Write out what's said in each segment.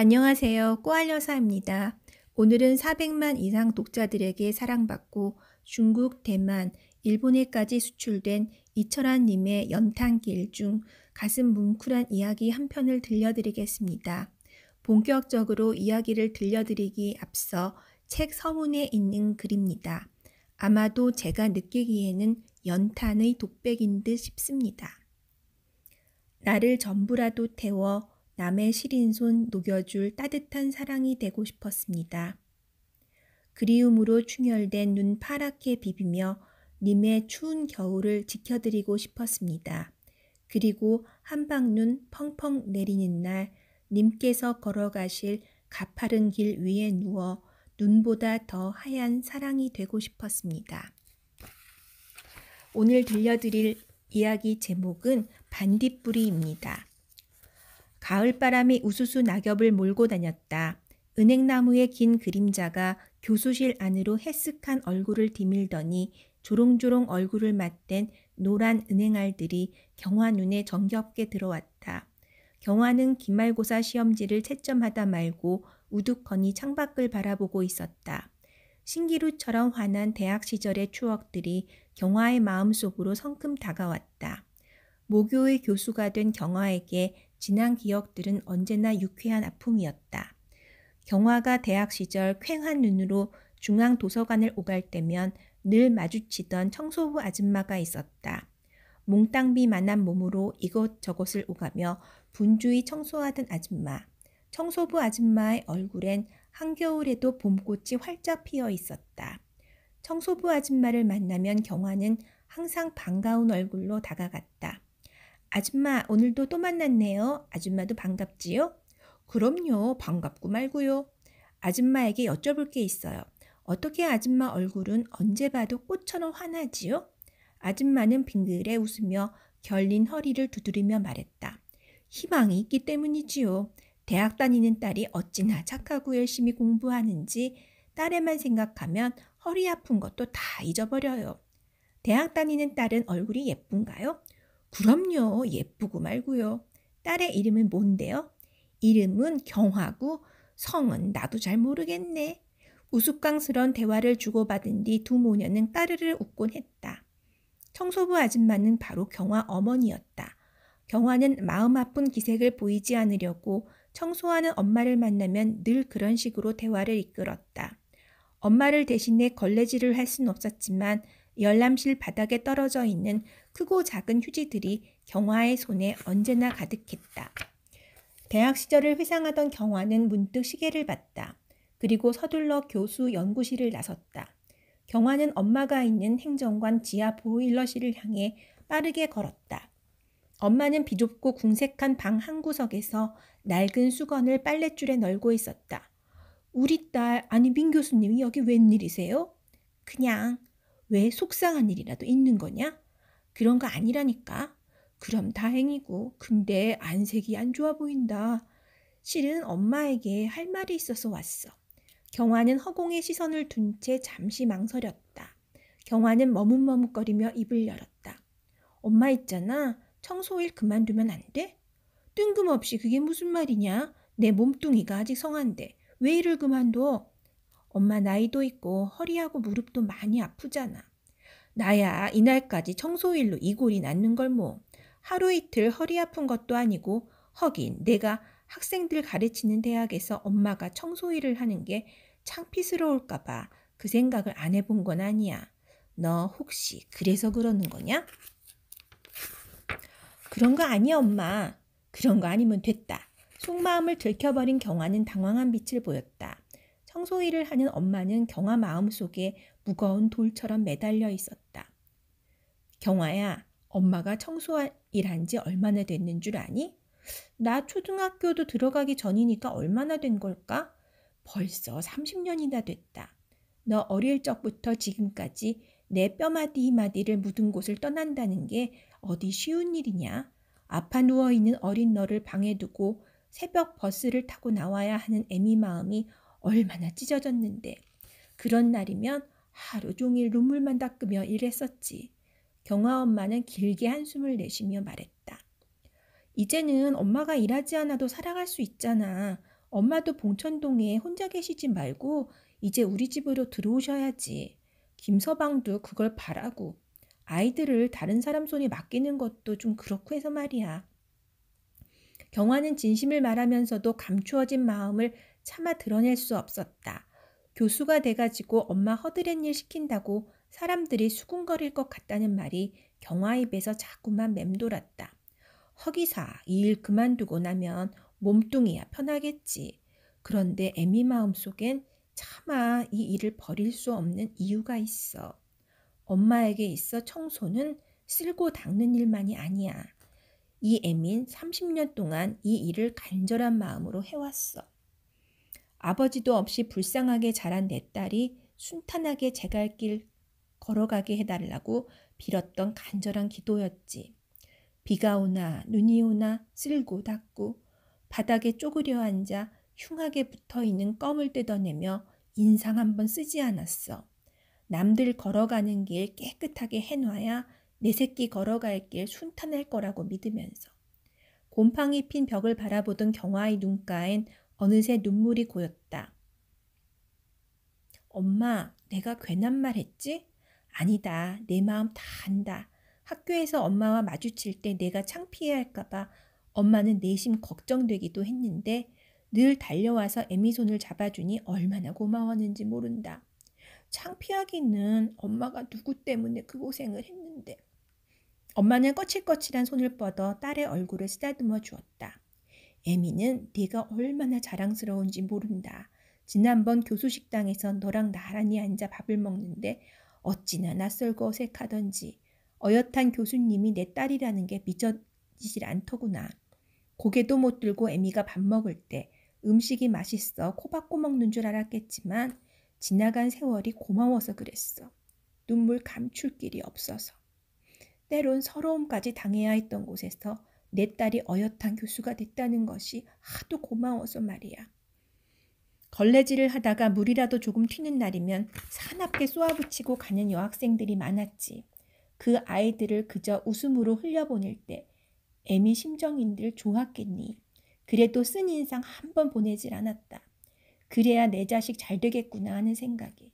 안녕하세요. 꼬알여사입니다. 오늘은 400만 이상 독자들에게 사랑받고 중국, 대만, 일본에까지 수출된 이철환님의 연탄길 중 가슴 뭉클한 이야기 한 편을 들려드리겠습니다. 본격적으로 이야기를 들려드리기 앞서 책 서문에 있는 글입니다. 아마도 제가 느끼기에는 연탄의 독백인 듯 싶습니다. 나를 전부라도 태워 남의 시린 손 녹여줄 따뜻한 사랑이 되고 싶었습니다. 그리움으로 충혈된 눈 파랗게 비비며 님의 추운 겨울을 지켜드리고 싶었습니다. 그리고 한방눈 펑펑 내리는 날 님께서 걸어가실 가파른 길 위에 누워 눈보다 더 하얀 사랑이 되고 싶었습니다. 오늘 들려드릴 이야기 제목은 반딧불이입니다. 가을바람이 우수수 낙엽을 몰고 다녔다. 은행나무의 긴 그림자가 교수실 안으로 해쓱한 얼굴을 디밀더니 조롱조롱 얼굴을 맞댄 노란 은행알들이 경화 눈에 정겹게 들어왔다. 경화는 기말고사 시험지를 채점하다 말고 우두커니 창밖을 바라보고 있었다. 신기루처럼 환한 대학 시절의 추억들이 경화의 마음속으로 성큼 다가왔다. 모교의 교수가 된 경화에게 지난 기억들은 언제나 유쾌한 아픔이었다. 경화가 대학 시절 쾌한 눈으로 중앙 도서관을 오갈 때면 늘 마주치던 청소부 아줌마가 있었다. 몽땅비만한 몸으로 이곳저곳을 오가며 분주히 청소하던 아줌마. 청소부 아줌마의 얼굴엔 한겨울에도 봄꽃이 활짝 피어 있었다. 청소부 아줌마를 만나면 경화는 항상 반가운 얼굴로 다가갔다. 아줌마, 오늘도 또 만났네요. 아줌마도 반갑지요? 그럼요, 반갑고 말고요. 아줌마에게 여쭤볼 게 있어요. 어떻게 아줌마 얼굴은 언제 봐도 꽃처럼 환하지요? 아줌마는 빙그레 웃으며 결린 허리를 두드리며 말했다. 희망이 있기 때문이지요. 대학 다니는 딸이 어찌나 착하고 열심히 공부하는지 딸에만 생각하면 허리 아픈 것도 다 잊어버려요. 대학 다니는 딸은 얼굴이 예쁜가요? 그럼요. 예쁘고 말고요. 딸의 이름은 뭔데요? 이름은 경화고 성은 나도 잘 모르겠네. 우스꽝스런 대화를 주고받은 뒤 두 모녀는 까르르 웃곤 했다. 청소부 아줌마는 바로 경화 어머니였다. 경화는 마음 아픈 기색을 보이지 않으려고 청소하는 엄마를 만나면 늘 그런 식으로 대화를 이끌었다. 엄마를 대신해 걸레질을 할 순 없었지만 열람실 바닥에 떨어져 있는 크고 작은 휴지들이 경화의 손에 언제나 가득했다. 대학 시절을 회상하던 경화는 문득 시계를 봤다. 그리고 서둘러 교수 연구실을 나섰다. 경화는 엄마가 있는 행정관 지하 보일러실을 향해 빠르게 걸었다. 엄마는 비좁고 궁색한 방 한구석에서 낡은 수건을 빨랫줄에 널고 있었다. 우리 딸, 아니 민 교수님이 여기 웬일이세요? 그냥 왜 속상한 일이라도 있는 거냐? 그런 거 아니라니까. 그럼 다행이고, 근데 안색이 안 좋아 보인다. 실은 엄마에게 할 말이 있어서 왔어. 경화는 허공에 시선을 둔 채 잠시 망설였다. 경화는 머뭇머뭇거리며 입을 열었다. 엄마 있잖아. 청소일 그만두면 안 돼? 뜬금없이 그게 무슨 말이냐? 내 몸뚱이가 아직 성한데 왜 일을 그만둬? 엄마 나이도 있고 허리하고 무릎도 많이 아프잖아. 나야 이날까지 청소일로 이골이 낫는 걸 뭐. 하루 이틀 허리 아픈 것도 아니고 허긴 내가 학생들 가르치는 대학에서 엄마가 청소일을 하는 게 창피스러울까봐 그 생각을 안 해본 건 아니야. 너 혹시 그래서 그러는 거냐? 그런 거 아니야, 엄마. 그런 거 아니면 됐다. 속마음을 들켜버린 경화는 당황한 빛을 보였다. 청소일을 하는 엄마는 경아 마음속에 무거운 돌처럼 매달려 있었다. 경아야 엄마가 청소일한 지 얼마나 됐는 줄 아니? 나 초등학교도 들어가기 전이니까 얼마나 된 걸까? 벌써 30년이나 됐다. 너 어릴 적부터 지금까지 내 뼈마디 마디를 묻은 곳을 떠난다는 게 어디 쉬운 일이냐? 아파 누워있는 어린 너를 방에 두고 새벽 버스를 타고 나와야 하는 애미 마음이 얼마나 찢어졌는데 그런 날이면 하루 종일 눈물만 닦으며 일했었지. 경화 엄마는 길게 한숨을 내쉬며 말했다. 이제는 엄마가 일하지 않아도 살아갈 수 있잖아. 엄마도 봉천동에 혼자 계시지 말고 이제 우리 집으로 들어오셔야지. 김서방도 그걸 바라고 아이들을 다른 사람 손에 맡기는 것도 좀 그렇고 해서 말이야. 경화는 진심을 말하면서도 감추어진 마음을 차마 드러낼 수 없었다. 교수가 돼가지고 엄마 허드렛 일 시킨다고 사람들이 수군거릴 것 같다는 말이 경화 입에서 자꾸만 맴돌았다. 허기사 이 일 그만두고 나면 몸뚱이야 편하겠지. 그런데 애미 마음속엔 차마 이 일을 버릴 수 없는 이유가 있어. 엄마에게 있어 청소는 쓸고 닦는 일만이 아니야. 이 애민 30년 동안 이 일을 간절한 마음으로 해왔어. 아버지도 없이 불쌍하게 자란 내 딸이 순탄하게 제 갈 길 걸어가게 해달라고 빌었던 간절한 기도였지. 비가 오나 눈이 오나 쓸고 닦고 바닥에 쪼그려 앉아 흉하게 붙어 있는 껌을 뜯어내며 인상 한번 쓰지 않았어. 남들 걸어가는 길 깨끗하게 해놔야 내 새끼 걸어갈 길 순탄할 거라고 믿으면서. 곰팡이 핀 벽을 바라보던 경화의 눈가엔 어느새 눈물이 고였다. 엄마, 내가 괜한 말 했지? 아니다. 내 마음 다 안다. 학교에서 엄마와 마주칠 때 내가 창피해 할까봐 엄마는 내심 걱정되기도 했는데 늘 달려와서 애미 손을 잡아주니 얼마나 고마웠는지 모른다. 창피하기는 엄마가 누구 때문에 그 고생을 했는데. 엄마는 꺼칠꺼칠한 손을 뻗어 딸의 얼굴을 쓰다듬어 주었다. 에미는 네가 얼마나 자랑스러운지 모른다. 지난번 교수 식당에서 너랑 나란히 앉아 밥을 먹는데 어찌나 낯설고 어색하던지 어엿한 교수님이 내 딸이라는 게 믿어지질 않더구나. 고개도 못 들고 에미가밥 먹을 때 음식이 맛있어 코박고 먹는 줄 알았겠지만 지나간 세월이 고마워서 그랬어. 눈물 감출 길이 없어서. 때론 서러움까지 당해야 했던 곳에서 내 딸이 어엿한 교수가 됐다는 것이 하도 고마워서 말이야. 걸레질을 하다가 물이라도 조금 튀는 날이면 사납게 쏘아붙이고 가는 여학생들이 많았지. 그 아이들을 그저 웃음으로 흘려보낼 때 애미 심정인들 좋았겠니. 그래도 쓴 인상 한 번 보내질 않았다. 그래야 내 자식 잘 되겠구나 하는 생각에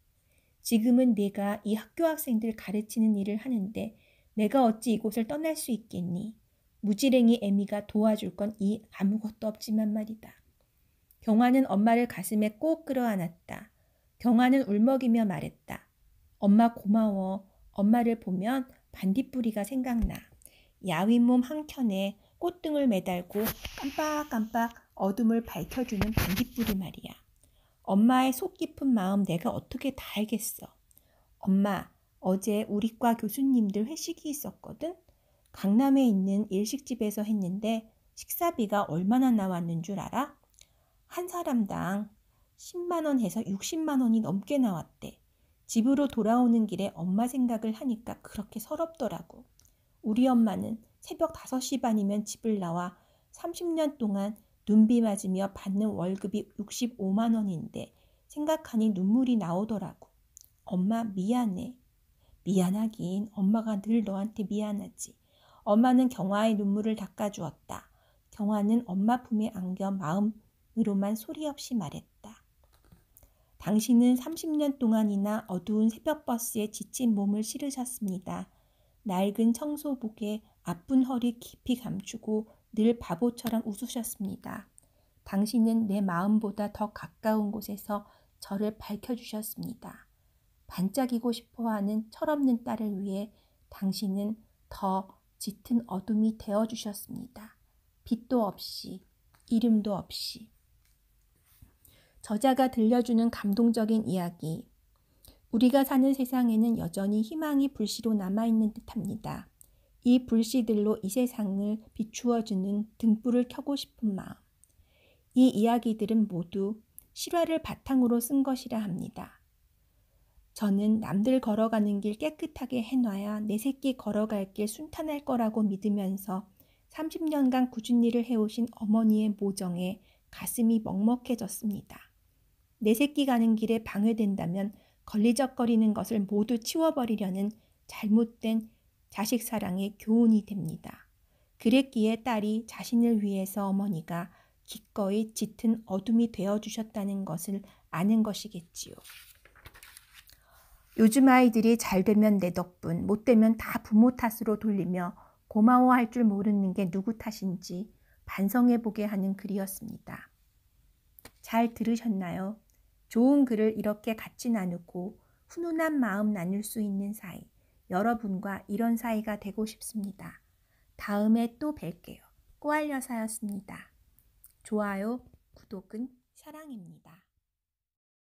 지금은 내가 이 학교 학생들 가르치는 일을 하는데 내가 어찌 이곳을 떠날 수 있겠니? 무지랭이 애미가 도와줄 건 이 아무것도 없지만 말이다. 경화는 엄마를 가슴에 꼭 끌어안았다. 경화는 울먹이며 말했다. 엄마 고마워. 엄마를 보면 반딧불이가 생각나. 야윈 몸 한켠에 꽃등을 매달고 깜빡깜빡 어둠을 밝혀주는 반딧불이 말이야. 엄마의 속 깊은 마음 내가 어떻게 다 알겠어. 엄마, 어제 우리과 교수님들 회식이 있었거든? 강남에 있는 일식집에서 했는데 식사비가 얼마나 나왔는 줄 알아? 한 사람당 10만원 해서 60만원이 넘게 나왔대. 집으로 돌아오는 길에 엄마 생각을 하니까 그렇게 서럽더라고. 우리 엄마는 새벽 5시 반이면 집을 나와 30년 동안 눈비 맞으며 받는 월급이 65만 원인데 생각하니 눈물이 나오더라고. 엄마 미안해. 미안하긴 엄마가 늘 너한테 미안하지. 엄마는 경화의 눈물을 닦아주었다. 경화는 엄마 품에 안겨 마음으로만 소리 없이 말했다. 당신은 30년 동안이나 어두운 새벽버스에 지친 몸을 실으셨습니다. 낡은 청소복에 아픈 허리 깊이 감추고 늘 바보처럼 웃으셨습니다. 당신은 내 마음보다 더 가까운 곳에서 저를 밝혀주셨습니다. 반짝이고 싶어하는 철없는 딸을 위해 당신은 더 짙은 어둠이 되어 주셨습니다. 빛도 없이, 이름도 없이. 저자가 들려주는 감동적인 이야기. 우리가 사는 세상에는 여전히 희망이 불씨로 남아있는 듯 합니다. 이 불씨들로 이 세상을 비추어주는 등불을 켜고 싶은 마음. 이 이야기들은 모두 실화를 바탕으로 쓴 것이라 합니다. 저는 남들 걸어가는 길 깨끗하게 해놔야 내 새끼 걸어갈 길 순탄할 거라고 믿으면서 30년간 꾸준 일을 해오신 어머니의 모정에 가슴이 먹먹해졌습니다. 내 새끼 가는 길에 방해된다면 걸리적거리는 것을 모두 치워버리려는 잘못된 자식 사랑의 교훈이 됩니다. 그랬기에 딸이 자신을 위해서 어머니가 기꺼이 짙은 어둠이 되어 주셨다는 것을 아는 것이겠지요. 요즘 아이들이 잘 되면 내 덕분, 못 되면 다 부모 탓으로 돌리며 고마워할 줄 모르는 게 누구 탓인지 반성해 보게 하는 글이었습니다. 잘 들으셨나요? 좋은 글을 이렇게 같이 나누고 훈훈한 마음 나눌 수 있는 사이, 여러분과 이런 사이가 되고 싶습니다. 다음에 또 뵐게요. 꼬알 려사였습니다 좋아요, 구독은 사랑입니다.